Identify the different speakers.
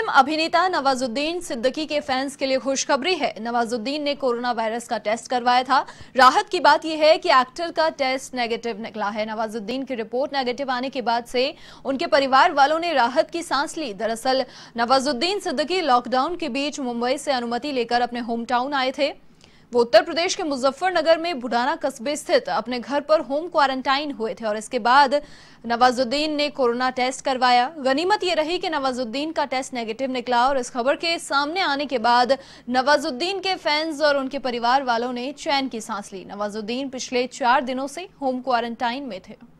Speaker 1: film अभिनेता नवाजुद्दीन सिद्दीकी के fans के लिए खुशखबरी है नवाजुद्दीन ने कोरोना वायरस का टेस्ट करवाया था राहत की बात यह है कि एक्टर का टेस्ट नेगेटिव निकला है नवाजुद्दीन की रिपोर्ट नेगेटिव आने के बाद से उनके परिवार वालों ने राहत की सांस ली दरअसल नवाजुद्दीन सिद्दकी लॉकडाउन के बीच मुंबई से अनुमति लेकर अपने होम टाउन आए थे वो उत्तर प्रदेश के मुजफ्फरनगर में बुढ़ाना कस्बे स्थित अपने घर पर होम क्वारंटाइन हुए थे और इसके बाद नवाजुद्दीन ने कोरोना टेस्ट करवाया गनीमत ये रही कि नवाजुद्दीन का टेस्ट नेगेटिव निकला और इस खबर के सामने आने के बाद नवाजुद्दीन के फैंस और उनके परिवार वालों ने चैन की सांस ली नवाजुद्दीन पिछले चार दिनों से होम क्वारंटाइन में थे